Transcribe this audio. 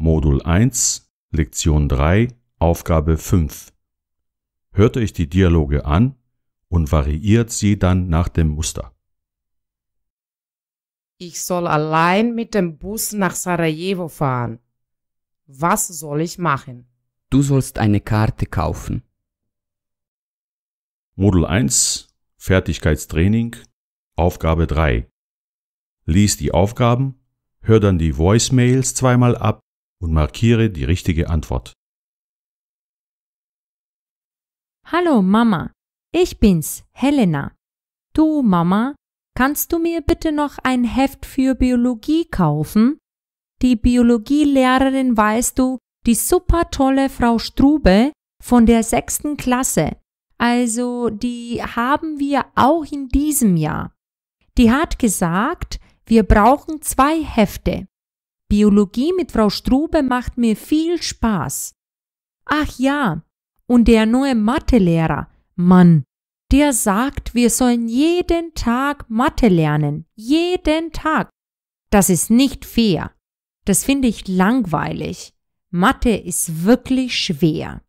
Modul 1, Lektion 3, Aufgabe 5. Hört euch die Dialoge an und variiert sie dann nach dem Muster. Ich soll allein mit dem Bus nach Sarajevo fahren. Was soll ich machen? Du sollst eine Karte kaufen. Modul 1, Fertigkeitstraining, Aufgabe 3. Lies die Aufgaben, hör dann die Voicemails zweimal ab und markiere die richtige Antwort. Hallo Mama, ich bin's, Helena. Du Mama, kannst du mir bitte noch ein Heft für Biologie kaufen? Die Biologielehrerin, weißt du, die super tolle Frau Strube von der sechsten Klasse. Also, die haben wir auch in diesem Jahr. Die hat gesagt, wir brauchen zwei Hefte. Biologie mit Frau Strube macht mir viel Spaß. Ach ja, und der neue Mathelehrer, Mann, der sagt, wir sollen jeden Tag Mathe lernen. Jeden Tag. Das ist nicht fair. Das finde ich langweilig. Mathe ist wirklich schwer.